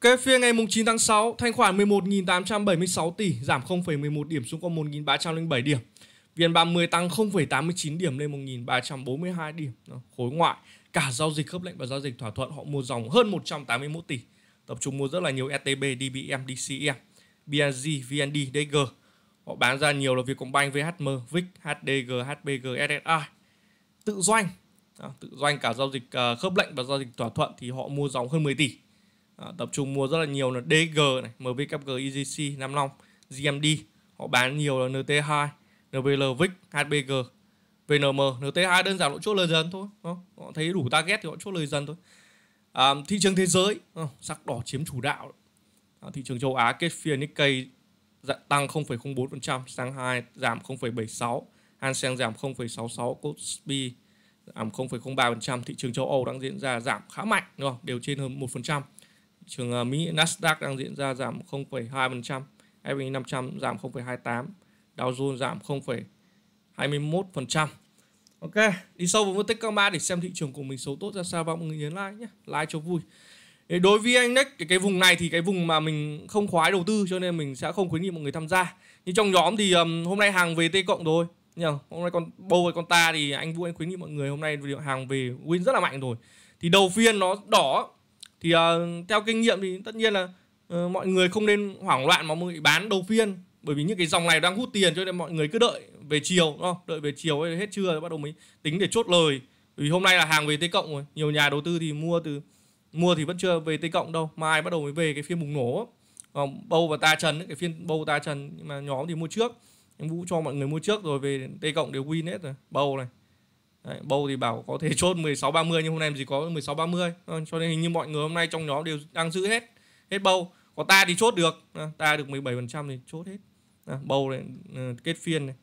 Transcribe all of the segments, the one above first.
Kế phiên ngày 9 tháng 6, thanh khoản 11.876 tỷ, giảm 0,11 điểm xuống còn 1.307 điểm. VN30 tăng 0,89 điểm lên 1.342 điểm. Khối ngoại, cả giao dịch khớp lệnh và giao dịch thỏa thuận họ mua dòng hơn 181 tỷ. Tập trung mua rất là nhiều STB, DBM, DCM, e BNG, VND, DG. Họ bán ra nhiều là Vietcombank, VHM, VIX, HDG, HBG, SSI. Tự doanh, tự doanh cả giao dịch ờ, khớp lệnh và giao dịch thỏa thuận thì họ mua dòng hơn 10 tỷ à, tập trung mua rất là nhiều là DG này MVKG e EGC Nam Long GMD họ bán nhiều là NT2 NVL VIX HBG VNM NT2 đơn giản họ chốt lời dần thôi đó. họ thấy đủ target thì họ chốt lời dần thôi à, thị trường thế giới à, sắc đỏ chiếm chủ đạo à, thị trường châu Á kết phiên Nikkei dạ, tăng 0,04% Shanghai giảm 0,76 Hang Seng giảm 0,66 Kospi giảm 0,03% thị trường châu Âu đang diễn ra giảm khá mạnh đúng không? đều trên hơn 1% trường ờ, Mỹ Nasdaq đang diễn ra giảm 0,2%, S&P 500 giảm 0,28, Dow Jones giảm 0,21%. Ok, đi sâu vào phân tích các mã để xem thị trường của mình xấu tốt ra sao và mọi người nhấn like nhé, like cho vui. đối với anh Nick, cái vùng này thì cái vùng mà mình không khoái đầu tư cho nên mình sẽ không khuyến nghị mọi người tham gia. Nhưng trong nhóm thì um, hôm nay hàng về T cộng rồi. Nhờ, hôm nay con bầu với con ta thì anh Vũ anh khuyến nghị mọi người hôm nay hàng về win rất là mạnh rồi. Thì đầu phiên nó đỏ thì uh, theo kinh nghiệm thì tất nhiên là uh, mọi người không nên hoảng loạn mà bị bán đầu phiên bởi vì những cái dòng này đang hút tiền cho nên mọi người cứ đợi về chiều đúng không? đợi về chiều hết trưa bắt đầu mới tính để chốt lời bởi vì hôm nay là hàng về tây cộng rồi nhiều nhà đầu tư thì mua từ mua thì vẫn chưa về tây cộng đâu mai bắt đầu mới về cái phiên bùng nổ còn bầu và ta trần cái phiên bầu ta trần nhưng mà nhóm thì mua trước em vũ cho mọi người mua trước rồi về tây cộng đều win hết rồi bầu này Đấy, bầu thì bảo có thể chốt 16-30 nhưng hôm nay làm gì có 16-30 ờ, cho nên hình như mọi người hôm nay trong nhóm đều đang giữ hết hết bầu có ta thì chốt được ờ, ta được 17% thì chốt hết ờ, bầu này kết phiên này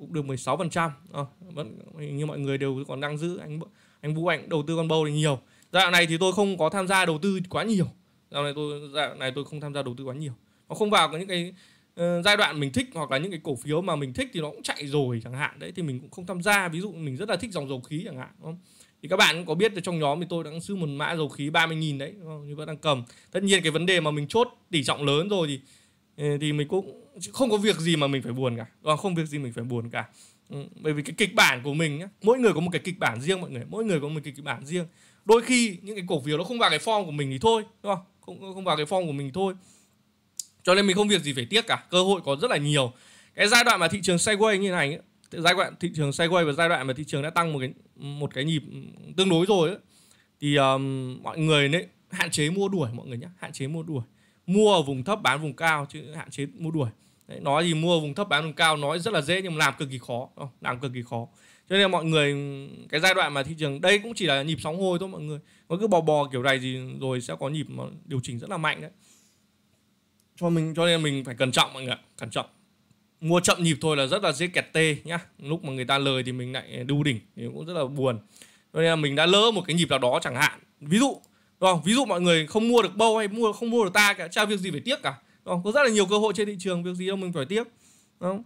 cũng được 16% à, vẫn hình như mọi người đều còn đang giữ anh anh Vũ Anh đầu tư con bầu này nhiều dạo này thì tôi không có tham gia đầu tư quá nhiều dạo này tôi dạo này tôi không tham gia đầu tư quá nhiều nó không vào có những cái Ừ, giai đoạn mình thích hoặc là những cái cổ phiếu mà mình thích thì nó cũng chạy rồi chẳng hạn đấy thì mình cũng không tham gia ví dụ mình rất là thích dòng dầu khí chẳng hạn đúng không thì các bạn có biết là trong nhóm thì tôi đang giữ một mã dầu khí 30.000 đấy như vẫn đang cầm tất nhiên cái vấn đề mà mình chốt tỷ trọng lớn rồi thì ừ, thì mình cũng không có việc gì mà mình phải buồn cả đúng không? việc gì mình phải buồn cả ừ, bởi vì cái kịch bản của mình nhá, mỗi người có một cái kịch bản riêng mọi người mỗi người có một cái kịch bản riêng đôi khi những cái cổ phiếu nó không vào cái form của mình thì thôi đúng không không không vào cái form của mình thì thôi cho nên mình không việc gì phải tiếc cả cơ hội có rất là nhiều cái giai đoạn mà thị trường sideways như này ấy, giai đoạn thị trường sideways và giai đoạn mà thị trường đã tăng một cái một cái nhịp tương đối rồi ấy, thì um, mọi người nên hạn chế mua đuổi mọi người nhé hạn chế mua đuổi mua ở vùng thấp bán vùng cao chứ hạn chế mua đuổi Đấy, nói gì mua vùng thấp bán vùng cao nói rất là dễ nhưng làm cực kỳ khó làm cực kỳ khó cho nên mọi người cái giai đoạn mà thị trường đây cũng chỉ là nhịp sóng hồi thôi mọi người nó cứ bò bò kiểu này gì rồi sẽ có nhịp mà điều chỉnh rất là mạnh đấy cho mình cho nên mình phải cẩn trọng mọi người cẩn trọng mua chậm nhịp thôi là rất là dễ kẹt tê nhá lúc mà người ta lời thì mình lại đu đỉnh thì cũng rất là buồn cho nên là mình đã lỡ một cái nhịp nào đó chẳng hạn ví dụ đúng không ví dụ mọi người không mua được bâu hay mua không mua được ta cả cha việc gì phải tiếc cả đúng không? có rất là nhiều cơ hội trên thị trường việc gì đâu mình phải tiếc đúng không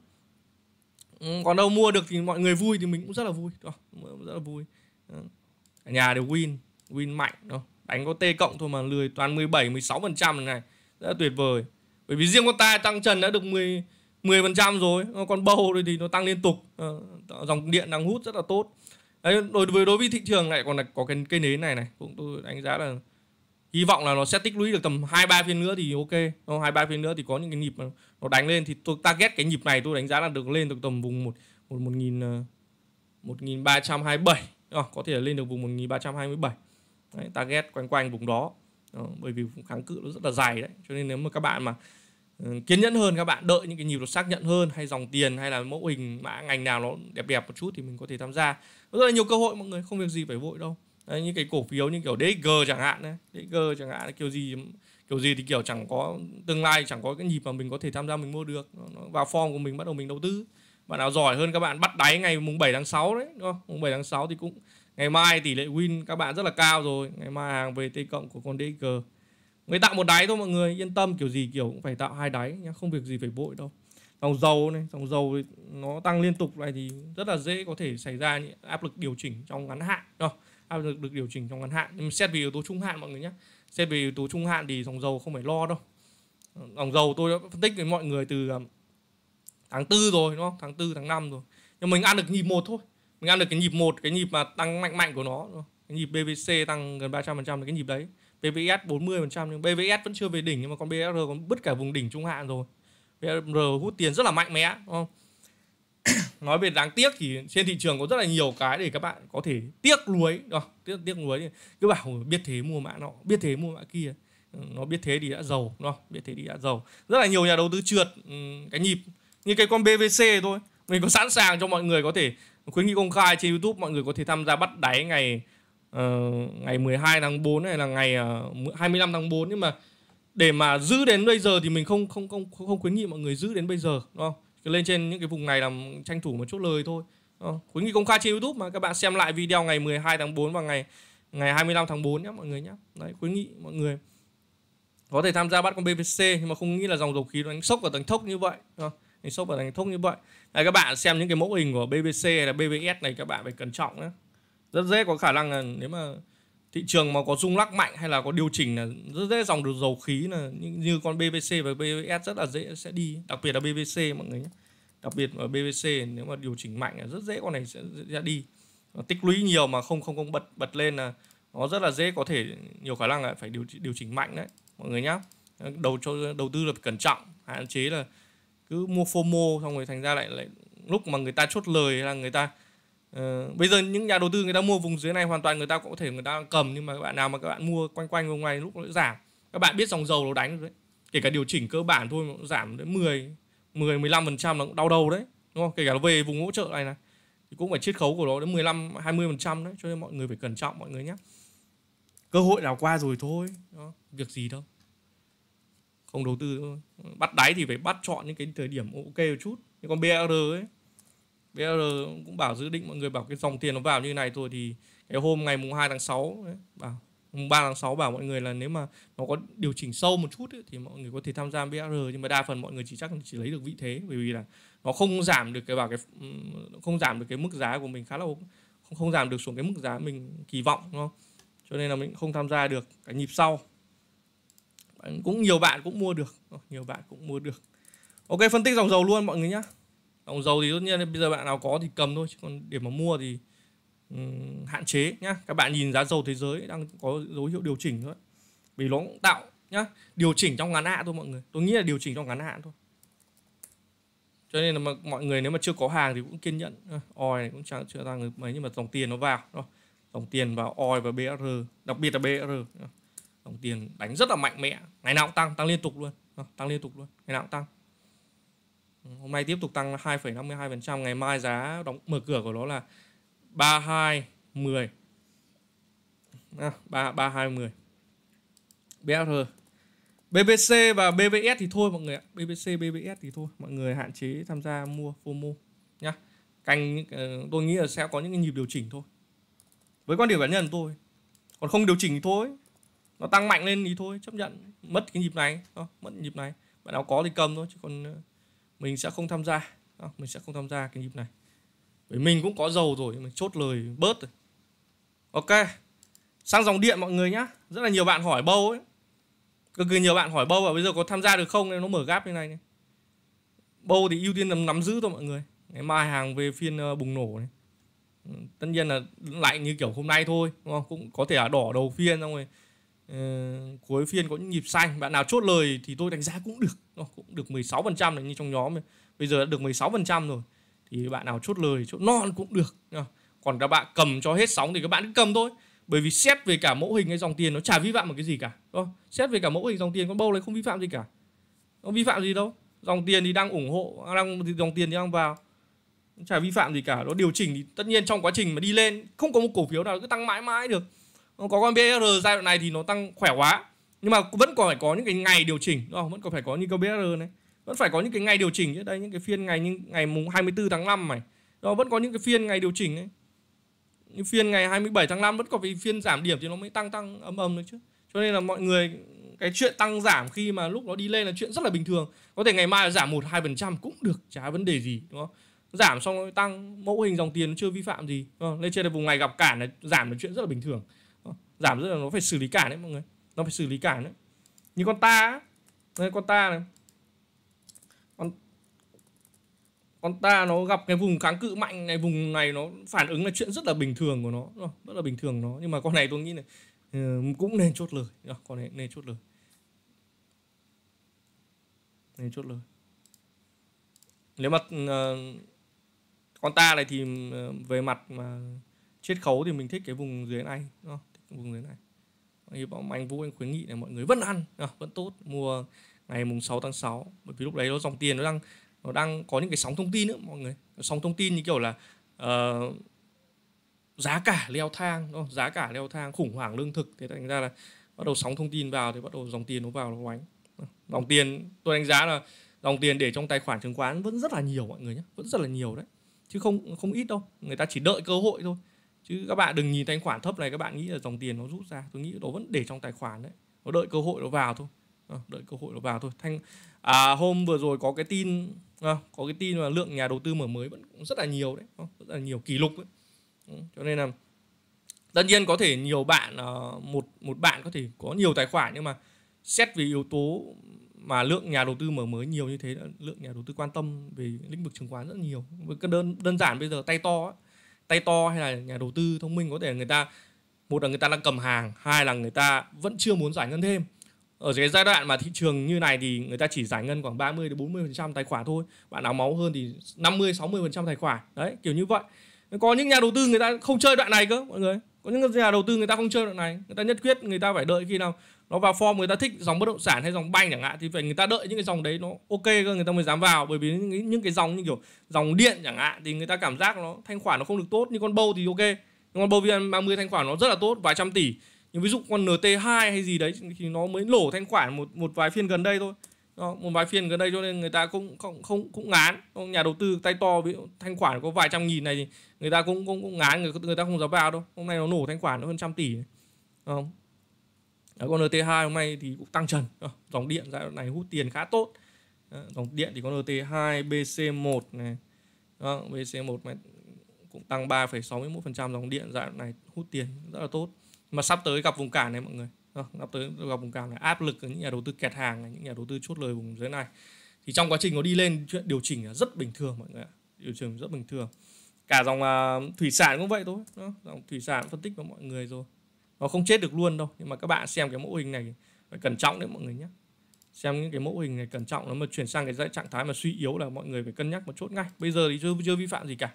ừ, còn đâu mua được thì mọi người vui thì mình cũng rất là vui đó rất là vui ở nhà đều win win mạnh đâu đánh có t cộng thôi mà lười toàn 17 16 phần trăm này rất là tuyệt vời bởi vì riêng con tai tăng trần đã được 10 10 phần trăm rồi còn bầu thì nó tăng liên tục ờ, dòng điện đang hút rất là tốt Đấy, đối với đối với thị trường lại còn là có cái cây nến này này cũng tôi đánh giá là hy vọng là nó sẽ tích lũy được tầm hai ba phiên nữa thì ok hai ba phiên nữa thì có những cái nhịp mà nó đánh lên thì tôi target cái nhịp này tôi đánh giá là được lên được tầm vùng một một một nghìn ờ, một nghìn ba trăm hai mươi bảy ờ, có thể là lên được vùng một nghìn ba trăm hai mươi bảy target quanh quanh vùng đó, bởi vì kháng cự nó rất là dài đấy cho nên nếu mà các bạn mà Ừ, kiên nhẫn hơn các bạn đợi những cái nhịp nó xác nhận hơn hay dòng tiền hay là mẫu hình mã ngành nào nó đẹp đẹp một chút thì mình có thể tham gia rất là nhiều cơ hội mọi người không việc gì phải vội đâu Đấy, những cái cổ phiếu như kiểu DXG chẳng hạn này DXG chẳng hạn kiểu gì kiểu gì thì kiểu chẳng có tương lai chẳng có cái nhịp mà mình có thể tham gia mình mua được nó vào form của mình bắt đầu mình đầu tư bạn nào giỏi hơn các bạn bắt đáy ngày mùng 7 tháng 6 đấy đúng không? mùng 7 tháng 6 thì cũng ngày mai tỷ lệ win các bạn rất là cao rồi ngày mai hàng về T cộng của con DXG người tạo một đáy thôi mọi người yên tâm kiểu gì kiểu cũng phải tạo hai đáy nhá không việc gì phải vội đâu dòng dầu này dòng dầu nó tăng liên tục này thì rất là dễ có thể xảy ra những áp lực điều chỉnh trong ngắn hạn đâu áp lực được điều chỉnh trong ngắn hạn nhưng mà xét về yếu tố trung hạn mọi người nhé xét về yếu tố trung hạn thì dòng dầu không phải lo đâu dòng dầu tôi đã phân tích với mọi người từ um, tháng tư rồi đúng không tháng tư tháng 5 rồi nhưng mình ăn được nhịp một thôi mình ăn được cái nhịp một cái nhịp mà tăng mạnh mạnh của nó cái nhịp BVC tăng gần 300% là cái nhịp đấy PVS 40% nhưng BVS vẫn chưa về đỉnh nhưng mà con BR còn bứt cả vùng đỉnh trung hạn rồi BR hút tiền rất là mạnh mẽ đúng không nói về đáng tiếc thì trên thị trường có rất là nhiều cái để các bạn có thể tiếc nuối tiếc tiếc nuối cứ bảo biết thế mua mã nọ biết thế mua mã kia ừ, nó biết thế thì đã giàu nó biết thế thì đã giàu rất là nhiều nhà đầu tư trượt ừ, cái nhịp như cái con BVC thôi mình có sẵn sàng cho mọi người có thể khuyến nghị công khai trên YouTube mọi người có thể tham gia bắt đáy ngày uh, ngày 12 tháng 4 này là ngày uh, ờ, 25 tháng 4 nhưng mà để mà giữ đến bây giờ thì mình không không không không khuyến nghị mọi người giữ đến bây giờ đúng không? Lên trên những cái vùng này là tranh thủ một chút lời thôi. Khuyến nghị công khai trên YouTube mà các bạn xem lại video ngày 12 tháng 4 và ngày ngày 25 tháng 4 nhé mọi người nhé. Đấy khuyến nghị mọi người có thể tham gia bắt con BVC nhưng mà không nghĩ là dòng dầu khí nó đánh sốc và đánh thốc như vậy. Đúng Đánh sốc và đánh thốc như vậy. Đấy, các bạn xem những cái mẫu hình của BBC hay là BBS này các bạn phải cẩn trọng nhé rất dễ có khả năng là nếu mà thị trường mà có rung lắc mạnh hay là có điều chỉnh là rất dễ dòng được dầu khí là như, như con BVC và BVS rất là dễ sẽ đi đặc biệt là BVC mọi người nhé đặc biệt ở BVC nếu mà điều chỉnh mạnh là rất dễ con này sẽ, sẽ đi nó tích lũy nhiều mà không không không bật bật lên là nó rất là dễ có thể nhiều khả năng là phải điều điều chỉnh mạnh đấy mọi người nhá đầu cho đầu tư là phải cẩn trọng hạn chế là cứ mua fomo xong rồi thành ra lại lại lúc mà người ta chốt lời là người ta Uh, bây giờ những nhà đầu tư người ta mua vùng dưới này hoàn toàn người ta cũng có thể người ta cầm nhưng mà các bạn nào mà các bạn mua quanh quanh vùng ngoài lúc nó giảm các bạn biết dòng dầu nó đánh rồi đấy kể cả điều chỉnh cơ bản thôi mà giảm đến 10 10 15 phần trăm nó cũng đau đầu đấy đúng không kể cả nó về vùng hỗ trợ này này thì cũng phải chiết khấu của nó đến 15 20 phần trăm đấy cho nên mọi người phải cẩn trọng mọi người nhé cơ hội nào qua rồi thôi đó. việc gì đâu không đầu tư thôi. bắt đáy thì phải bắt chọn những cái thời điểm ok một chút nhưng còn BR ấy BR cũng bảo dự định mọi người bảo cái dòng tiền nó vào như này thôi thì cái hôm ngày mùng 2 tháng 6 ấy, bảo mùng 3 tháng 6 bảo mọi người là nếu mà nó có điều chỉnh sâu một chút ấy, thì mọi người có thể tham gia BR nhưng mà đa phần mọi người chỉ chắc chỉ lấy được vị thế bởi vì là nó không giảm được cái bảo cái không giảm được cái mức giá của mình khá là không, không giảm được xuống cái mức giá mình kỳ vọng đúng không? Cho nên là mình không tham gia được cái nhịp sau. Cũng nhiều bạn cũng mua được, nhiều bạn cũng mua được. Ok phân tích dòng dầu luôn mọi người nhé Đồng dầu thì tất nhiên bây giờ bạn nào có thì cầm thôi chứ còn để mà mua thì um, hạn chế nhá. Các bạn nhìn giá dầu thế giới đang có dấu hiệu điều chỉnh thôi. Vì nó cũng tạo nhá, điều chỉnh trong ngắn hạn thôi mọi người. Tôi nghĩ là điều chỉnh trong ngắn hạn thôi. Cho nên là mọi người nếu mà chưa có hàng thì cũng kiên nhẫn. Ờ, oi này cũng chẳng chưa ra người mấy nhưng mà dòng tiền nó vào rồi. Dòng tiền vào oi và BR, đặc biệt là BR. Ờ, dòng tiền đánh rất là mạnh mẽ, ngày nào cũng tăng, tăng liên tục luôn, ờ, tăng liên tục luôn, ngày nào cũng tăng. Hôm nay tiếp tục tăng 2,52%, ngày mai giá đóng mở cửa của nó là 3210. À, 3 3210. BSR. BBC và BBS thì thôi mọi người ạ. BBC BBS thì thôi, mọi người hạn chế tham gia mua FOMO nhá. Canh ờ, tôi nghĩ là sẽ có những cái nhịp điều chỉnh thôi. Với quan điểm cá nhân tôi. Còn không điều chỉnh thì thôi. Nó tăng mạnh lên thì thôi, chấp nhận mất cái nhịp này, ờ, mất nhịp này. Bạn nào có thì cầm thôi chứ còn ờ, mình sẽ không tham gia đó, mình sẽ không tham gia cái nhịp này bởi mình cũng có dầu rồi mình chốt lời bớt rồi ok sang dòng điện mọi người nhá rất là nhiều bạn hỏi bâu ấy cực kỳ nhiều bạn hỏi bâu và bây giờ có tham gia được không nên nó mở gáp như này, này bâu thì ưu tiên nắm, nắm giữ thôi mọi người ngày mai hàng về phiên ờ, bùng nổ này ừ, tất nhiên là lạnh như kiểu hôm nay thôi đúng không cũng có thể là đỏ đầu phiên xong rồi Ờ, cuối phiên có những nhịp xanh bạn nào chốt lời thì tôi đánh giá cũng được nó cũng được 16% này như trong nhóm bây giờ đã được 16% rồi thì bạn nào chốt lời chốt non cũng được còn các bạn cầm cho hết sóng thì các bạn cứ cầm thôi bởi vì xét về cả mẫu hình hay dòng tiền nó chả vi phạm một cái gì cả đúng không? xét về cả mẫu hình dòng tiền con bâu này không vi phạm gì cả nó vi phạm gì đâu dòng tiền thì đang ủng hộ đang dòng tiền thì đang vào chả vi phạm gì cả nó điều chỉnh thì tất nhiên trong quá trình mà đi lên không có một cổ phiếu nào cứ tăng mãi mãi được có con BR giai đoạn này thì nó tăng khỏe quá nhưng mà vẫn còn phải có những cái ngày điều chỉnh đúng không? vẫn còn phải có như cái BR này vẫn phải có những cái ngày điều chỉnh chứ đây những cái phiên ngày như ngày mùng 24 tháng 5 này nó vẫn có những cái phiên ngày điều chỉnh ấy như phiên ngày 27 tháng 5 vẫn còn vì phiên giảm điểm thì nó mới tăng tăng âm âm được chứ cho nên là mọi người cái chuyện tăng giảm khi mà lúc nó đi lên là chuyện rất là bình thường có thể ngày mai giảm một hai phần trăm cũng được chả vấn đề gì đúng không giảm xong nó tăng mẫu hình dòng tiền nó chưa vi phạm gì lên trên là vùng này gặp cản là giảm là chuyện rất là bình thường giảm rất là nó phải xử lý cản đấy mọi người nó phải xử lý cản đấy như con ta đây con ta này con con ta nó gặp cái vùng kháng cự mạnh này vùng này nó phản ứng là chuyện rất là bình thường của nó rất là bình thường nó nhưng mà con này tôi nghĩ này ờ, cũng nên chốt lời con này nên chốt lời nên chốt lời nếu mà ờ, con ta này thì ờ, về mặt mà chiết khấu thì mình thích cái vùng dưới này đúng không? vùng dưới này như bọn anh Vũ anh khuyến nghị là mọi người vẫn ăn à, vẫn tốt mua ngày mùng 6 tháng 6 bởi vì lúc đấy nó dòng tiền nó đang nó đang có những cái sóng thông tin nữa mọi người sóng thông tin như kiểu là uh, giá cả leo thang đúng không? giá cả leo thang khủng hoảng lương thực thế thành ra là bắt đầu sóng thông tin vào thì bắt đầu dòng tiền nó vào nó quánh ờ, dòng tiền tôi đánh giá là dòng tiền để trong tài khoản chứng khoán vẫn rất là nhiều mọi người nhé vẫn rất là nhiều đấy chứ không không ít đâu người ta chỉ đợi cơ hội thôi chứ các bạn đừng nhìn tài khoản thấp này các bạn nghĩ là dòng tiền nó rút ra tôi nghĩ nó vẫn để trong tài khoản đấy nó đợi cơ hội nó vào thôi à, đợi cơ hội nó vào thôi thanh à, hôm vừa rồi có cái tin à, có cái tin là lượng nhà đầu tư mở mới vẫn rất là nhiều đấy à, rất là nhiều kỷ lục đấy à, cho nên là tất nhiên có thể nhiều bạn à, một một bạn có thể có nhiều tài khoản nhưng mà xét về yếu tố mà lượng nhà đầu tư mở mới nhiều như thế lượng nhà đầu tư quan tâm về lĩnh vực chứng khoán rất nhiều cái đơn đơn giản bây giờ tay to ấy, tay to hay là nhà đầu tư thông minh có thể là người ta một là người ta đang cầm hàng hai là người ta vẫn chưa muốn giải ngân thêm ở cái giai đoạn mà thị trường như này thì người ta chỉ giải ngân khoảng 30 đến 40 phần trăm tài khoản thôi bạn nào máu hơn thì 50 60 phần trăm tài khoản đấy kiểu như vậy có những nhà đầu tư người ta không chơi đoạn này cơ mọi người có những nhà đầu tư người ta không chơi đoạn này người ta nhất quyết người ta phải đợi khi nào nó vào form người ta thích dòng bất động sản hay dòng banh chẳng hạn thì phải người ta đợi những cái dòng đấy nó ok cơ người ta mới dám vào bởi vì những cái, những cái dòng như kiểu dòng điện chẳng hạn thì người ta cảm giác nó thanh khoản nó không được tốt như con bâu thì ok nhưng con bâu vn 30 thanh khoản nó rất là tốt vài trăm tỷ nhưng ví dụ con nt2 hay gì đấy thì nó mới lổ thanh khoản một một vài phiên gần đây thôi đó, một vài phiên gần đây cho nên người ta cũng không không cũng ngán nhà đầu tư tay to ví dụ thanh khoản có vài trăm nghìn này thì người ta cũng cũng, cũng ngán người, người ta không dám vào đâu hôm nay nó nổ thanh khoản nó hơn trăm tỷ không đó, con NT2 hôm nay thì cũng tăng trần dòng điện giai này hút tiền khá tốt dòng điện thì con NT2 BC1 này đó, BC1 mà cũng tăng 3,61% dòng điện giai này hút tiền rất là tốt mà sắp tới gặp vùng cản này mọi người đó, sắp tới gặp vùng cản này áp lực những nhà đầu tư kẹt hàng những nhà đầu tư chốt lời vùng dưới này thì trong quá trình nó đi lên chuyện điều chỉnh là rất bình thường mọi người ạ điều chỉnh rất bình thường cả dòng uh, thủy sản cũng vậy thôi đó, dòng thủy sản phân tích với mọi người rồi nó không chết được luôn đâu nhưng mà các bạn xem cái mẫu hình này phải cẩn trọng đấy mọi người nhé xem những cái mẫu hình này cẩn trọng nó mà chuyển sang cái trạng thái mà suy yếu là mọi người phải cân nhắc một chốt ngay bây giờ thì chưa chưa vi phạm gì cả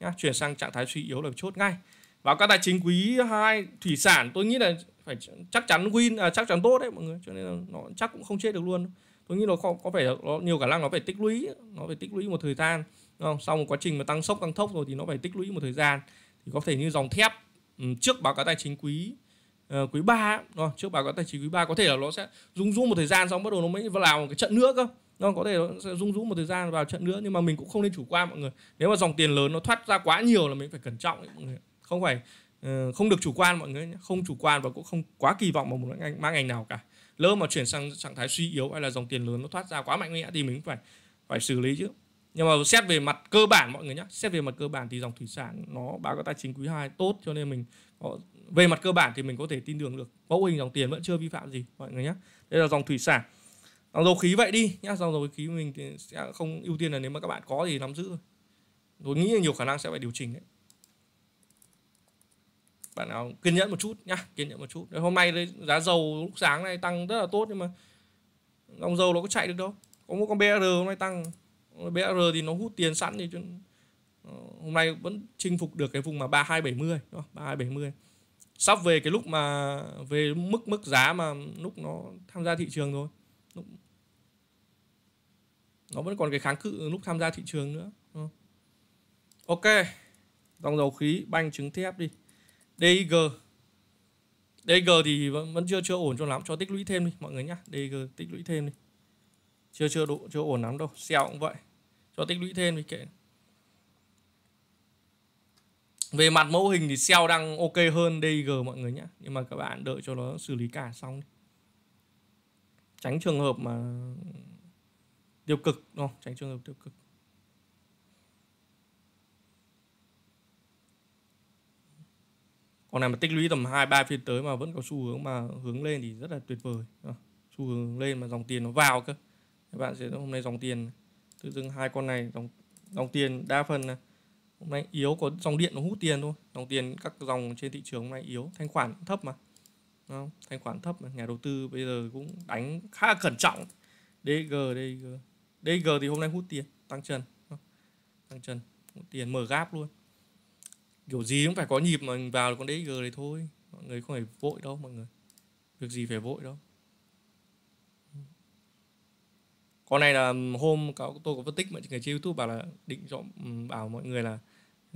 nhá chuyển sang trạng thái suy yếu là chốt ngay và các tài chính quý 2 thủy sản tôi nghĩ là phải chắc chắn win à, chắc chắn tốt đấy mọi người cho nên là nó chắc cũng không chết được luôn tôi nghĩ nó có, có phải nó nhiều khả năng nó phải tích lũy nó phải tích lũy một thời gian không? sau một quá trình mà tăng sốc tăng thốc rồi thì nó phải tích lũy một thời gian thì có thể như dòng thép Ừ, trước báo cáo tài chính quý uh, quý 3 đó, trước báo cáo tài chính quý 3 có thể là nó sẽ rung rung một thời gian xong bắt đầu nó mới vào làm một cái trận nữa cơ nó có thể nó sẽ rung rung một thời gian vào trận nữa nhưng mà mình cũng không nên chủ quan mọi người nếu mà dòng tiền lớn nó thoát ra quá nhiều là mình phải cẩn trọng ấy, mọi người không phải uh, không được chủ quan mọi người nhé. không chủ quan và cũng không quá kỳ vọng vào một ngành mã ngành nào cả lỡ mà chuyển sang trạng thái suy yếu hay là dòng tiền lớn nó thoát ra quá mạnh mẽ thì mình phải phải xử lý chứ nhưng mà xét về mặt cơ bản mọi người nhé xét về mặt cơ bản thì dòng thủy sản nó báo cáo tài chính quý 2 tốt cho nên mình về mặt cơ bản thì mình có thể tin tưởng được mẫu hình dòng tiền vẫn chưa vi phạm gì mọi người nhé đây là dòng thủy sản dòng dầu khí vậy đi nhá dòng dầu khí mình thì sẽ không ưu tiên là nếu mà các bạn có thì nắm giữ tôi nghĩ là nhiều khả năng sẽ phải điều chỉnh đấy bạn nào kiên nhẫn một chút nhá kiên nhẫn một chút hôm nay đấy, giá dầu lúc sáng này tăng rất là tốt nhưng mà dòng dầu nó có chạy được đâu có một con BR hôm nay tăng BR thì nó hút tiền sẵn thì ờ, hôm nay vẫn chinh phục được cái vùng mà 3270 đó, 3270 sắp về cái lúc mà về mức mức giá mà lúc nó tham gia thị trường rồi, lúc, nó vẫn còn cái kháng cự lúc tham gia thị trường nữa ok dòng dầu khí banh trứng thép đi DIG DIG thì vẫn, vẫn chưa chưa ổn cho lắm cho tích lũy thêm đi mọi người nhá DIG tích lũy thêm đi chưa chưa độ chưa ổn lắm đâu XEO cũng vậy cho tích lũy thêm thì kệ về mặt mẫu hình thì Cell đang ok hơn DIG mọi người nhé Nhưng mà các bạn đợi cho nó xử lý cả xong đi. Tránh trường hợp mà tiêu cực đúng không? Tránh trường hợp tiêu cực Còn này mà tích lũy tầm 2-3 phiên tới mà vẫn có xu hướng mà hướng lên thì rất là tuyệt vời Xu hướng lên mà dòng tiền nó vào cơ Các bạn sẽ hôm nay dòng tiền tự dưng hai con này dòng dòng tiền đa phần là hôm nay yếu có dòng điện nó hút tiền thôi dòng tiền các dòng trên thị trường hôm nay yếu thanh khoản thấp mà Đúng không? thanh khoản thấp mà. nhà đầu tư bây giờ cũng đánh khá là cẩn trọng DG DG DG thì hôm nay hút tiền tăng trần tăng trần hút tiền mở gáp luôn kiểu gì cũng phải có nhịp mà mình vào được con DG này thôi mọi người không phải vội đâu mọi người việc gì phải vội đâu con này là hôm tôi có phân tích mọi người trên youtube bảo là định cho ừ, bảo mọi người là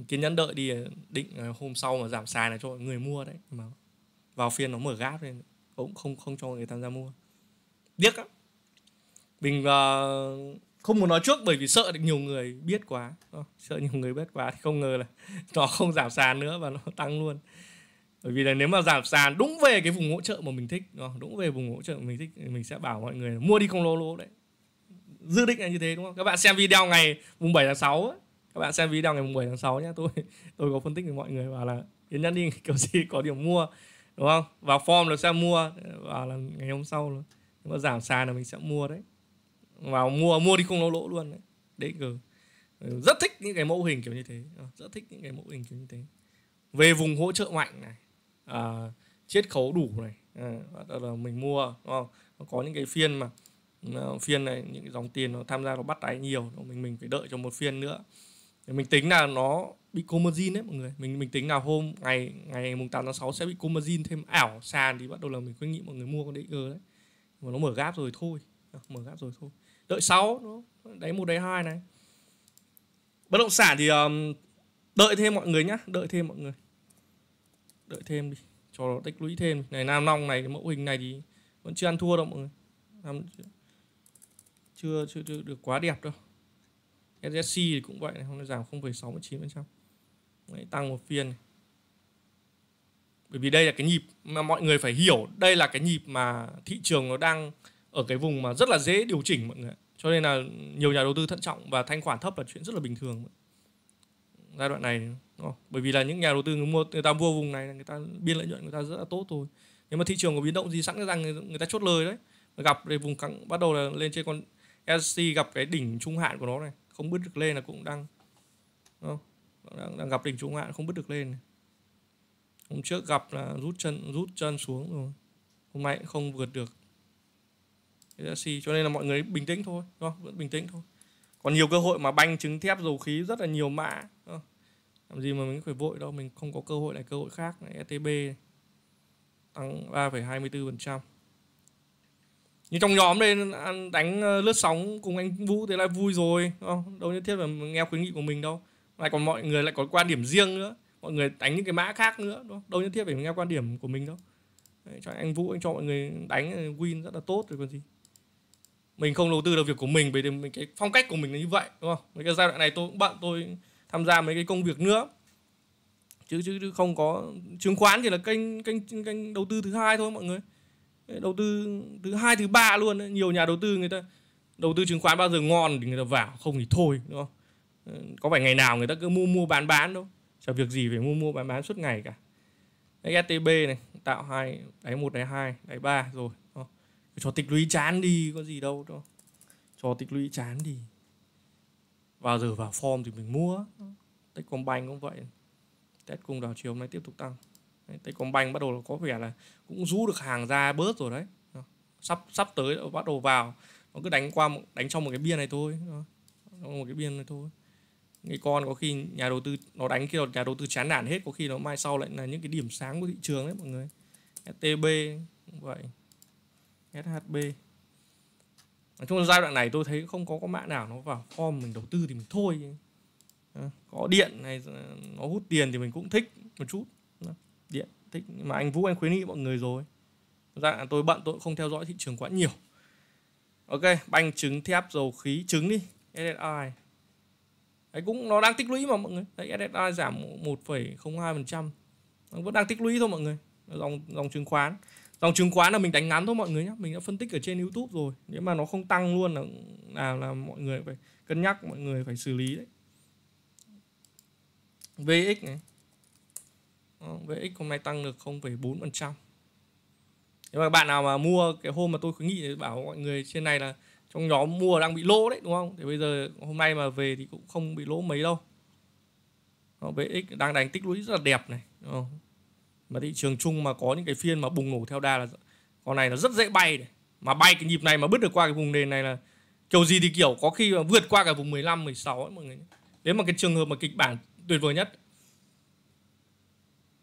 kiên nhẫn đợi đi định hôm sau mà giảm sàn là cho mọi người mua đấy mà vào phiên nó mở gáp nên cũng không không cho người tham gia mua điếc á mình uh, không muốn nói trước bởi vì sợ được nhiều người biết quá ờ, sợ nhiều người biết quá thì không ngờ là nó không giảm sàn nữa và nó tăng luôn bởi vì là nếu mà giảm sàn đúng về cái vùng hỗ trợ mà mình thích ờ, đúng về vùng hỗ trợ mà mình thích mình sẽ bảo mọi người mua đi không lô lỗ đấy dự định là như thế đúng không các bạn xem video ngày mùng 7 tháng 6 các bạn xem video ngày mùng 7 tháng 6 nhé tôi tôi có phân tích với mọi người bảo là Yến Nhân đi kiểu gì có điểm mua đúng không vào form là sẽ mua bảo là ngày hôm sau nữa. nếu mà giảm sàn là mình sẽ mua đấy vào mua mua đi không lỗ lỗ luôn đấy đấy cờ rất thích những cái mẫu hình kiểu như thế rất thích những cái mẫu hình kiểu như thế về vùng hỗ trợ mạnh này à, chiết khấu đủ này à, là mình mua đúng không? có những cái phiên mà Ờ, phiên này những dòng tiền nó tham gia nó bắt đáy nhiều mình mình phải đợi cho một phiên nữa mình tính là nó bị comargin đấy mọi người mình mình tính là hôm ngày ngày mùng tám tháng sáu sẽ bị comargin thêm ảo sàn thì bắt đầu là mình khuyến nghị mọi người mua con DG đấy mà nó mở gáp rồi thôi ờ, mở gáp rồi thôi đợi sáu nó đáy một đáy hai này bất động sản thì um, đợi thêm mọi người nhá đợi thêm mọi người đợi thêm đi cho nó tích lũy thêm này nam long này cái mẫu hình này thì vẫn chưa ăn thua đâu mọi người chưa chưa, chưa được quá đẹp đâu SSC thì cũng vậy hôm nay giảm 0,69% Đấy, tăng một phiên này. bởi vì đây là cái nhịp mà mọi người phải hiểu đây là cái nhịp mà thị trường nó đang ở cái vùng mà rất là dễ điều chỉnh mọi người cho nên là nhiều nhà đầu tư thận trọng và thanh khoản thấp là chuyện rất là bình thường giai đoạn này bởi vì là những nhà đầu tư người mua người ta mua vùng này người ta biên lợi nhuận người ta rất là tốt thôi nếu mà thị trường có biến động gì sẵn rằng người, người ta chốt lời đấy gặp về vùng cẳng bắt đầu là lên trên con SC gặp cái đỉnh trung hạn của nó này không bứt được lên là cũng đang không? Đang, đang gặp đỉnh trung hạn không bứt được lên này. hôm trước gặp là rút chân rút chân xuống rồi hôm nay cũng không vượt được SC cho nên là mọi người bình tĩnh thôi đúng không? vẫn bình tĩnh thôi còn nhiều cơ hội mà banh trứng thép dầu khí rất là nhiều mã không? làm gì mà mình phải vội đâu mình không có cơ hội này cơ hội khác này STB e này. tăng 3,24% như trong nhóm đây ăn đánh ờ, lướt sóng cùng anh vũ thế là vui rồi đâu nhất thiết là nghe khuyến nghị của mình đâu lại còn mọi người lại có quan điểm riêng nữa mọi người đánh những cái mã khác nữa đâu, đâu nhất thiết phải nghe quan điểm của mình đâu Đấy, cho anh vũ anh cho mọi người đánh ờ, win rất là tốt rồi còn gì mình không đầu tư được việc của mình bởi vì mình cái phong cách của mình là như vậy đúng không mấy cái giai đoạn này tôi cũng bận tôi tham gia mấy cái công việc nữa chứ chứ, chứ không có chứng khoán thì là kênh kênh kênh đầu tư thứ hai thôi mọi người đầu tư thứ hai thứ ba luôn đấy. nhiều nhà đầu tư người ta đầu tư chứng khoán bao giờ ngon thì người ta vào không thì thôi đúng không ờ, có phải ngày nào người ta cứ mua mua bán bán đâu chẳng việc gì phải mua mua bán bán suốt ngày cả STB này tạo hai đáy một đáy hai đáy ba rồi cho tích lũy chán đi có gì đâu đâu cho tích lũy chán đi vào giờ vào form thì mình mua ừ. banh cũng vậy test cùng đảo chiều hôm nay tiếp tục tăng Techcombank bắt đầu có vẻ là cũng rú được hàng ra bớt rồi đấy sắp sắp tới bắt đầu vào nó cứ đánh qua đánh trong một cái biên này thôi trong một cái biên này thôi người con có khi nhà đầu tư nó đánh kia nhà đầu tư chán nản hết có khi nó mai sau lại là những cái điểm sáng của thị trường đấy mọi người STB cũng vậy SHB nói chung là giai đoạn này tôi thấy không có có mã nào nó vào form mình đầu tư thì mình thôi có điện này nó hút tiền thì mình cũng thích một chút điện tích mà anh Vũ anh khuyến nghị mọi người rồi dạ tôi bận tôi cũng không theo dõi thị trường quá nhiều ok banh trứng thép dầu khí trứng đi SSI ấy cũng nó đang tích lũy mà mọi người đấy SSI giảm 1,02% nó vẫn đang tích lũy thôi mọi người dòng dòng chứng khoán dòng chứng khoán là mình đánh ngắn thôi mọi người nhé mình đã phân tích ở trên YouTube rồi nếu mà nó không tăng luôn là là, là mọi người phải cân nhắc mọi người phải xử lý đấy VX này với X hôm nay tăng được 0,4% nếu mà bạn nào mà mua cái hôm mà tôi khuyến nghị bảo mọi người trên này là trong nhóm mua đang bị lỗ đấy đúng không thì bây giờ hôm nay mà về thì cũng không bị lỗ mấy đâu X đang đánh tích lũy rất là đẹp này đúng không? mà thị trường chung mà có những cái phiên mà bùng nổ theo đà là con này nó rất dễ bay này. mà bay cái nhịp này mà bứt được qua cái vùng nền này là kiểu gì thì kiểu có khi mà vượt qua cả vùng 15 16 ấy mọi người nếu mà cái trường hợp mà kịch bản tuyệt vời nhất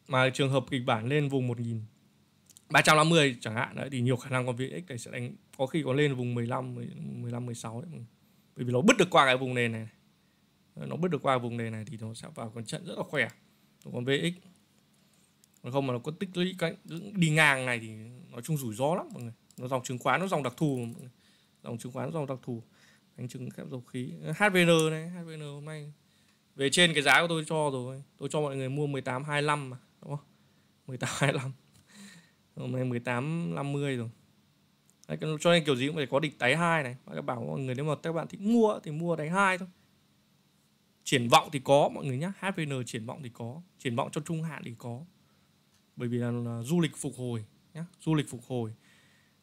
mà trường hợp kịch bản lên vùng 1350 chẳng hạn đấy thì nhiều khả năng con VX này sẽ đánh có khi có lên vùng 15 15 16 đấy. Bởi vì nó bứt được qua cái vùng nền này. Nó bứt được qua vùng nền này thì nó sẽ vào con trận rất là khỏe. Còn VX còn không mà nó có tích lũy cái đi ngang này thì nói chung rủi ro lắm mọi người. Nó dòng chứng khoán nó dòng đặc thù dòng chứng khoán nó dòng đặc thù. Đánh chứng thép dầu khí HVN này, HVN hôm nay về trên cái giá của tôi cho rồi. Tôi cho mọi người mua 18 25 mà đúng không 18 25 hôm nay 18 50 rồi Đấy, cho nên kiểu gì cũng phải có địch đáy hai này các bảo mọi người nếu mà các bạn thích mua thì mua đáy hai thôi triển vọng thì có mọi người nhé HVN triển vọng thì có triển vọng cho trung hạn thì có bởi vì là, là du lịch phục hồi nhá du lịch phục hồi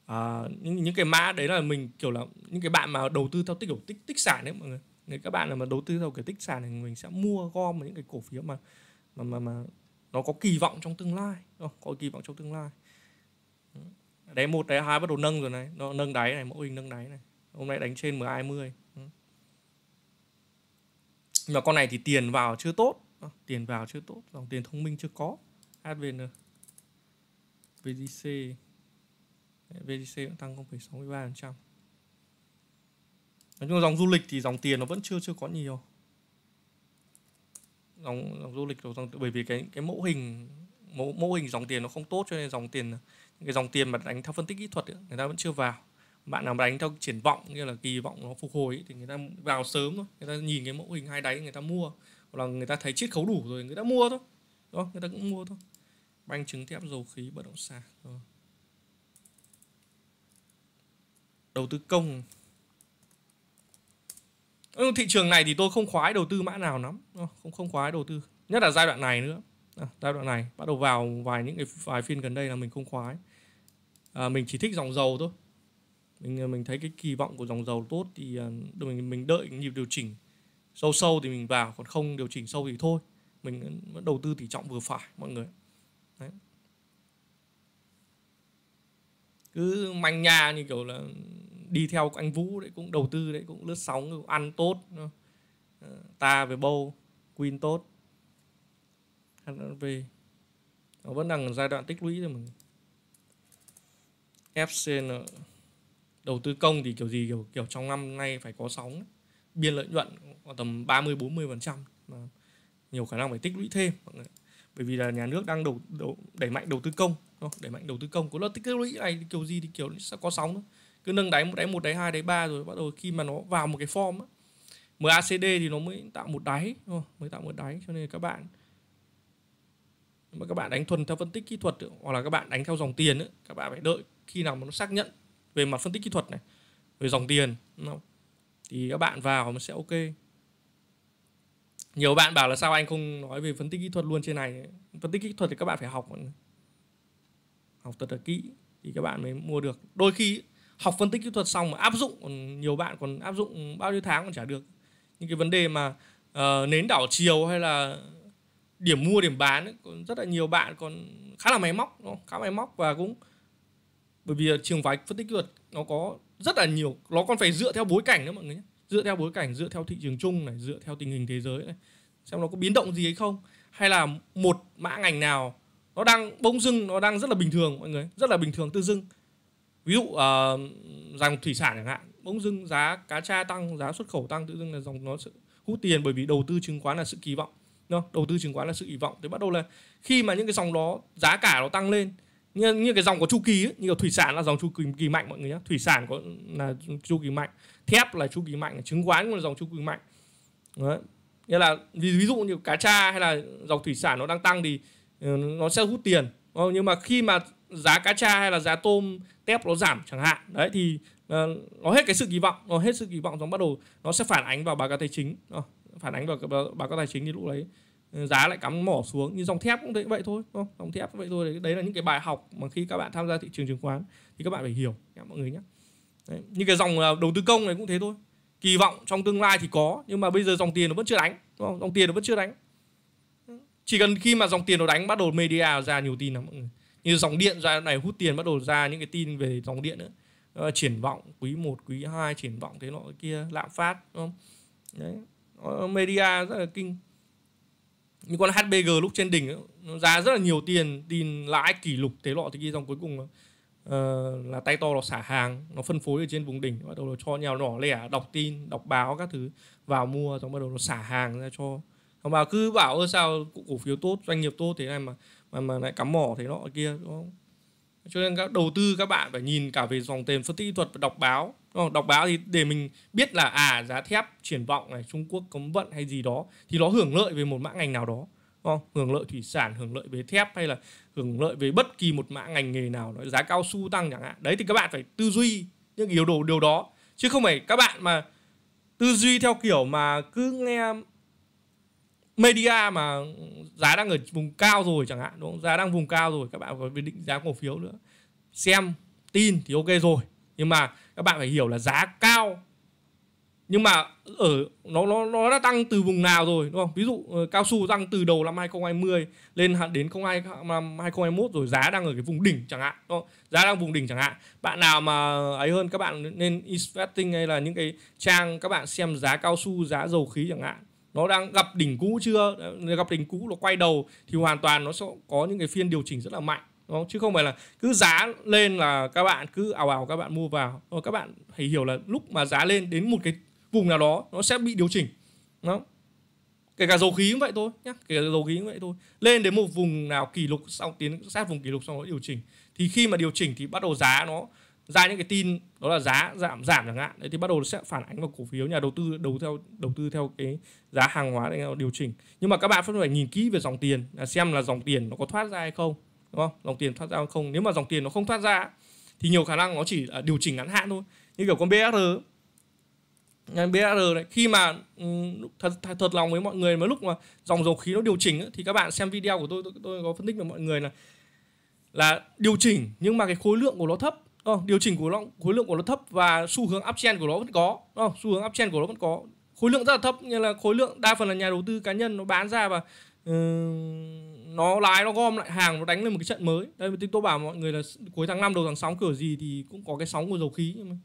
à, những những cái mã đấy là mình kiểu là những cái bạn mà đầu tư theo tích kiểu tích tích sản đấy mọi người người các bạn là mà đầu tư theo kiểu tích sản thì mình sẽ mua gom những cái cổ phiếu mà mà mà, mà nó có kỳ vọng trong tương lai có kỳ vọng trong tương lai Đấy một đấy hai bắt đầu nâng rồi này nó nâng đáy này mẫu hình nâng đáy này hôm nay đánh trên m hai mươi mà con này thì tiền vào chưa tốt tiền vào chưa tốt dòng tiền thông minh chưa có hvn vgc vgc cũng tăng 0,63% nói chung là dòng du lịch thì dòng tiền nó vẫn chưa chưa có nhiều dòng, dòng du lịch dòng bởi vì cái cái mẫu hình mẫu mẫu hình dòng tiền nó không tốt cho nên dòng tiền cái dòng tiền mà đánh theo phân tích kỹ thuật ấy, người ta vẫn chưa vào bạn nào mà đánh theo triển vọng như là kỳ vọng nó phục hồi ấy, thì người ta vào sớm thôi người ta nhìn cái mẫu hình hai đáy người ta mua hoặc là người ta thấy chiết khấu đủ rồi người ta mua thôi đó người ta cũng mua thôi banh chứng thép dầu khí bất động sản đầu tư công Ừ, thị trường này thì tôi không khoái đầu tư mã nào lắm ờ, không không khoái đầu tư nhất là giai đoạn này nữa à, giai đoạn này bắt đầu vào vài những cái vài phiên gần đây là mình không khoái à, mình chỉ thích dòng dầu thôi mình à, mình thấy cái kỳ vọng của dòng dầu tốt thì à, mình mình đợi nhịp điều chỉnh sâu sâu thì mình vào còn không điều chỉnh sâu thì thôi mình à, vẫn đầu tư tỷ trọng vừa phải mọi người Đấy. cứ manh nha như kiểu là đi theo anh Vũ đấy cũng đầu tư đấy cũng lướt sóng ăn tốt ờ, ta về bâu Queen tốt HNV nó vẫn đang giai đoạn tích lũy rồi mà FCN đầu tư công thì kiểu gì kiểu kiểu trong năm nay phải có sóng biên lợi nhuận khoảng tầm 30 40 phần trăm mà nhiều khả năng phải tích lũy thêm bởi vì là nhà nước đang đầu, đầu đẩy mạnh đầu tư công đẩy mạnh đầu tư công có lợi tích lũy này thì kiểu gì thì kiểu sẽ có sóng thôi cứ nâng đáy một đáy một đáy hai đáy ba rồi bắt đầu khi mà nó vào một cái form á MACD thì nó mới tạo một đáy mới tạo một đáy cho nên các bạn mà các bạn đánh thuần theo phân tích kỹ thuật hoặc là các bạn đánh theo dòng tiền ấy, các bạn phải đợi khi nào mà nó xác nhận về mặt phân tích kỹ thuật này về dòng tiền thì các bạn vào nó sẽ ok nhiều bạn bảo là sao anh không nói về phân tích kỹ thuật luôn trên này phân tích kỹ thuật thì các bạn phải học học thật là kỹ thì các bạn mới mua được đôi khi học phân tích kỹ thuật xong mà áp dụng còn nhiều bạn còn áp dụng bao nhiêu tháng còn trả được những cái vấn đề mà uh, nến đảo chiều hay là điểm mua điểm bán ấy, còn rất là nhiều bạn còn khá là máy móc nó khá máy móc và cũng bởi vì trường phái phân tích kỹ thuật nó có rất là nhiều nó còn phải dựa theo bối cảnh nữa mọi người nhé dựa theo bối cảnh dựa theo thị trường chung này dựa theo tình hình thế giới này xem nó có biến động gì hay không hay là một mã ngành nào nó đang bỗng dưng nó đang rất là bình thường mọi người rất là bình thường tư dưng ví dụ uh, dòng thủy sản chẳng hạn bỗng dưng giá cá tra tăng giá xuất khẩu tăng tự dưng là dòng nó sẽ hút tiền bởi vì đầu tư chứng khoán là sự kỳ vọng no, đầu tư chứng khoán là sự kỳ vọng thế bắt đầu là khi mà những cái dòng đó giá cả nó tăng lên như, như cái dòng có chu kỳ ấy, như thủy sản là dòng chu kỳ, kỳ mạnh mọi người nhé thủy sản có là chu kỳ mạnh thép là chu kỳ mạnh chứng khoán cũng là dòng chu kỳ mạnh Đấy. nghĩa là ví, ví dụ như cá tra hay là dòng thủy sản nó đang tăng thì ừ, nó sẽ hút tiền nhưng mà khi mà giá cá tra hay là giá tôm tép nó giảm chẳng hạn đấy thì uh, nó hết cái sự kỳ vọng nó hết sự kỳ vọng dòng bắt đầu nó sẽ phản ánh vào báo cáo tài chính à, phản ánh vào báo cáo tài chính thì lúc đấy ừ, giá lại cắm mỏ xuống như dòng thép cũng thế vậy thôi không? dòng thép cũng vậy thôi đấy, đấy là những cái bài học mà khi các bạn tham gia thị trường chứng khoán thì các bạn phải hiểu nhá, mọi người nhé như cái dòng ờ, đầu tư công này cũng thế thôi kỳ vọng trong tương lai thì có nhưng mà bây giờ dòng tiền nó vẫn chưa đánh đúng không? dòng tiền nó vẫn chưa đánh chỉ cần khi mà dòng tiền nó đánh bắt đầu media ra nhiều tin lắm mọi người như dòng điện ra này hút tiền bắt đầu ra những cái tin về dòng điện nữa uh, triển vọng quý 1, quý 2 triển vọng thế nọ kia lạm phát đúng không đấy ờ, media rất là kinh như con HBG lúc trên đỉnh nó giá rất là nhiều tiền tin lãi kỷ lục thế lọ thì kia dòng cuối cùng uh, là tay to nó xả hàng nó phân phối ở trên vùng đỉnh bắt đầu nó cho nhà nhỏ lẻ đọc tin đọc báo các thứ vào mua xong bắt đầu nó xả hàng ra cho mà cứ bảo ơ sao cổ phiếu tốt doanh nghiệp tốt thế này mà mà mà lại cắm mỏ thế nọ kia đúng không cho nên các đầu tư các bạn phải nhìn cả về dòng tiền phân tích kỹ thuật và đọc báo đúng không? đọc báo thì để mình biết là à giá thép triển vọng này Trung Quốc cấm vận hay gì đó thì nó hưởng lợi về một mã ngành nào đó đúng không? hưởng lợi thủy sản hưởng lợi về thép hay là hưởng lợi về bất kỳ một mã ngành nghề nào đó giá cao su tăng chẳng hạn đấy thì các bạn phải tư duy những yếu đồ điều đó chứ không phải các bạn mà tư duy theo kiểu mà cứ nghe media mà giá đang ở vùng cao rồi chẳng hạn đúng không? giá đang vùng cao rồi các bạn có định giá cổ phiếu nữa xem tin thì ok rồi nhưng mà các bạn phải hiểu là giá cao nhưng mà ở nó nó nó đã tăng từ vùng nào rồi đúng không ví dụ ờ, cao su tăng từ đầu năm 2020 lên đến 02 năm 2021 rồi giá đang ở cái vùng đỉnh chẳng hạn đúng không? giá đang vùng đỉnh chẳng hạn bạn nào mà ấy hơn các bạn nên investing hay là những cái trang các bạn xem giá cao su giá dầu khí chẳng hạn nó đang gặp đỉnh cũ chưa ờ, gặp đỉnh cũ nó quay đầu thì hoàn toàn nó sẽ có những cái phiên điều chỉnh rất là mạnh đúng chứ không phải là cứ giá lên là các bạn cứ ảo ảo các bạn mua vào rồi ờ, các bạn hãy hiểu là lúc mà giá lên đến một cái vùng nào đó nó sẽ bị điều chỉnh nó kể cả dầu khí cũng vậy thôi nhá kể cả dầu khí cũng vậy thôi lên đến một vùng nào kỷ lục xong tiến sát vùng kỷ lục xong nó điều chỉnh thì khi mà điều chỉnh thì bắt đầu giá nó ra những cái tin đó là giá giảm giảm chẳng hạn đấy thì bắt đầu sẽ phản ánh vào cổ phiếu nhà đầu tư đầu theo đầu tư theo cái giá hàng hóa để điều chỉnh nhưng mà các bạn phải nhìn kỹ về dòng tiền à, xem là dòng tiền nó có thoát ra hay không đúng không dòng tiền thoát ra hay không nếu mà dòng tiền nó không thoát ra thì nhiều khả năng nó chỉ là điều chỉnh ngắn hạn thôi như kiểu con BR BR này khi mà ừ, thật, thật thật lòng với mọi người mà lúc mà dòng dầu khí nó điều chỉnh thì các bạn xem video của tôi tôi, tôi có phân tích với mọi người là là điều chỉnh nhưng mà cái khối lượng của nó thấp không? Ờ, điều chỉnh của nó khối lượng của nó thấp và xu hướng uptrend của nó vẫn có không? Ờ, xu hướng uptrend của nó vẫn có khối lượng rất là thấp như là khối lượng đa phần là nhà đầu tư cá nhân nó bán ra và uh, nó lái nó gom lại hàng nó đánh lên một cái trận mới đây tôi, tôi bảo mọi người là cuối tháng 5 đầu tháng 6 cửa gì thì cũng có cái sóng của dầu khí nhưng mà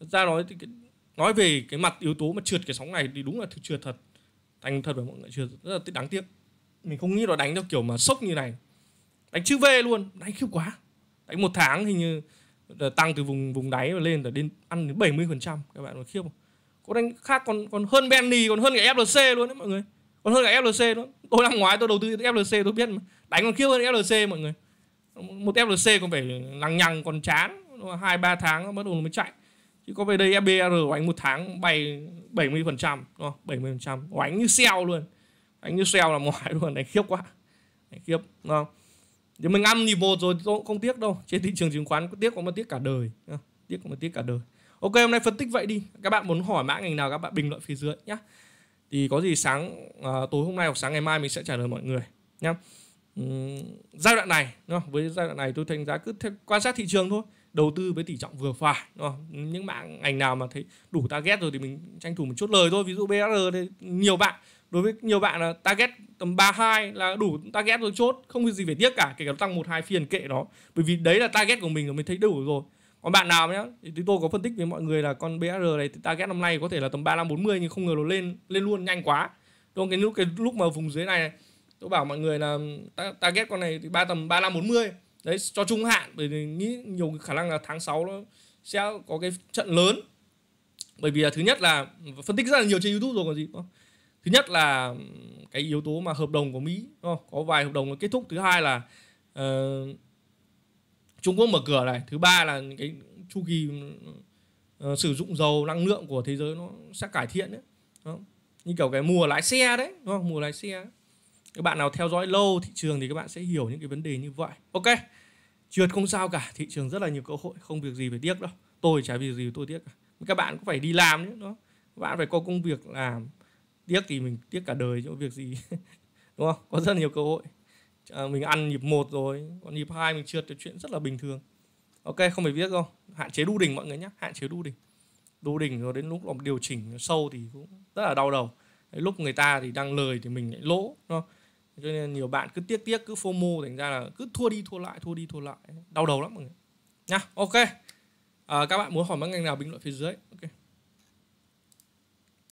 thật ra nói thì cái, nói về cái mặt yếu tố mà trượt cái sóng này thì đúng là trượt thật thành thật với mọi người trượt rất là đáng tiếc mình không nghĩ nó đánh theo kiểu mà sốc như này đánh chữ V luôn đánh khiếp quá đánh một tháng hình như tăng từ vùng vùng đáy và lên là đến ăn đến 70 phần trăm các bạn nói khiếp không? có đánh khác còn còn hơn Benny còn hơn cả FLC luôn đấy mọi người còn hơn cả FLC luôn tôi năm ngoái tôi đầu tư FLC tôi biết mà đánh còn khiếp hơn FLC mọi người một FLC còn phải lằng nhằng còn chán hai ba tháng bắt đầu mới chạy chứ có về đây FBR oánh một tháng bay 70 phần trăm 70 phần trăm oánh như xeo luôn đánh như xeo là ngoài luôn này khiếp quá này khiếp đúng không thì mình ăn nhịp bột rồi tôi cũng không tiếc đâu trên thị trường chứng khoán có tiếc cũng mà tiếc cả đời tiếc cũng mà tiếc cả đời ok hôm nay phân tích vậy đi các bạn muốn hỏi mã ngành nào các bạn bình luận phía dưới nhé thì có gì sáng à, tối hôm nay hoặc sáng ngày mai mình sẽ trả lời mọi người nhé uhm, giai đoạn này đúng không? với giai đoạn này tôi thành giá cứ theo, quan sát thị trường thôi đầu tư với tỷ trọng vừa phải đúng không? những bạn ngành nào mà thấy đủ target rồi thì mình tranh thủ một chút lời thôi ví dụ BR thì nhiều bạn đối với nhiều bạn là target tầm 32 là đủ target rồi chốt không có gì phải tiếc cả kể cả tăng một hai phiên kệ đó bởi vì đấy là target của mình rồi mình thấy đủ rồi còn bạn nào nhá thì tôi có phân tích với mọi người là con BR này thì target năm nay có thể là tầm 35 40 nhưng không ngờ nó lên lên luôn nhanh quá trong cái lúc cái lúc mà vùng dưới này, tôi bảo mọi người là ừ, target con này thì ba tầm 35 40 đấy cho trung hạn bởi vì nghĩ nhiều khả năng là tháng 6 nó sẽ có cái trận lớn bởi vì là thứ nhất là phân tích rất là nhiều trên YouTube rồi còn gì thứ nhất là cái yếu tố mà hợp đồng của Mỹ đúng không? có vài hợp đồng nó kết thúc thứ hai là uh, Trung Quốc mở cửa này thứ ba là cái chu kỳ uh, sử dụng dầu năng lượng của thế giới nó sẽ cải thiện đấy như kiểu cái mùa lái xe đấy đúng không mùa lái xe các bạn nào theo dõi lâu thị trường thì các bạn sẽ hiểu những cái vấn đề như vậy ok trượt không sao cả thị trường rất là nhiều cơ hội không việc gì phải tiếc đâu tôi chả việc gì tôi tiếc cả các bạn cũng phải đi làm nữa đó các bạn phải có công việc làm tiếc thì mình tiếc cả đời chỗ việc gì đúng không có rất nhiều cơ hội à, mình ăn nhịp một rồi còn nhịp hai mình trượt thì chuyện rất là bình thường ok không phải viết đâu hạn chế đu đỉnh mọi người nhé hạn chế đu đỉnh đu đỉnh rồi đến lúc làm điều chỉnh sâu thì cũng rất là đau đầu đến lúc người ta thì đang lời thì mình lại lỗ đúng không? cho nên nhiều bạn cứ tiếc tiếc cứ fomo thành ra là cứ thua đi thua lại thua đi thua lại đau đầu lắm mọi người nhá ok à, các bạn muốn hỏi mấy ngành nào bình luận phía dưới ok